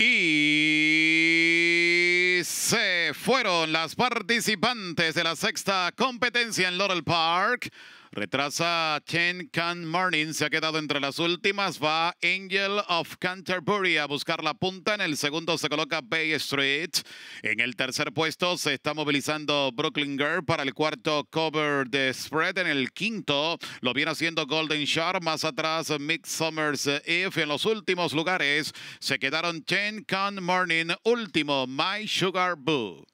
Y se fueron las participantes de la sexta competencia en Laurel Park. Retrasa Chen Can Morning, se ha quedado entre las últimas. Va Angel of Canterbury a buscar la punta. En el segundo se coloca Bay Street. En el tercer puesto se está movilizando Brooklyn Girl para el cuarto cover de spread. En el quinto lo viene haciendo Golden Shark. Más atrás Summers If. En los últimos lugares se quedaron Chen Can Morning. Último, My Sugar Boo.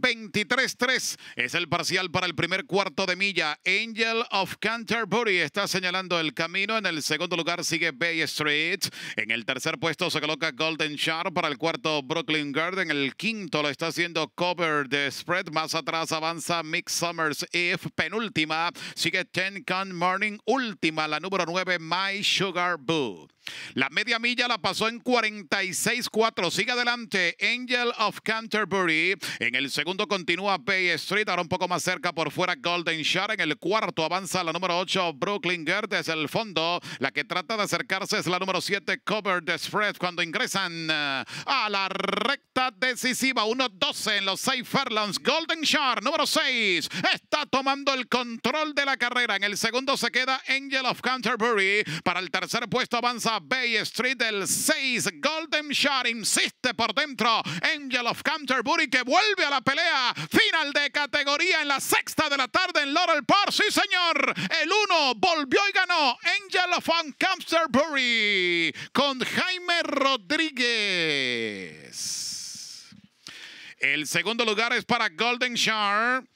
23-3 es el parcial para el primer cuarto de milla. Angel of Canterbury está señalando el camino. En el segundo lugar sigue Bay Street. En el tercer puesto se coloca Golden Sharp para el cuarto Brooklyn Garden. El quinto lo está haciendo Cover the Spread. Más atrás avanza Mick Summers If. Penúltima sigue Ten Morning. Última la número 9 My Sugar Boo. La media milla la pasó en 46-4. Sigue adelante Angel of Canterbury en el segundo continúa Bay Street, ahora un poco más cerca por fuera Golden Shore. En el cuarto avanza la número 8 Brooklyn Girl desde el fondo. La que trata de acercarse es la número 7 Cover the Spread cuando ingresan eh, a la recta decisiva. 1-12 en los 6 Fairlands. Golden Shore, número 6 está tomando el control de la carrera. En el segundo se queda Angel of Canterbury. Para el tercer puesto avanza Bay Street. El 6 Golden Shore. insiste por dentro. Angel of Canterbury que vuelve a la pelea. Final de categoría en la sexta de la tarde en Laurel Park. Sí, señor. El uno volvió y ganó Angel von Camsterbury con Jaime Rodríguez. El segundo lugar es para Golden Shark.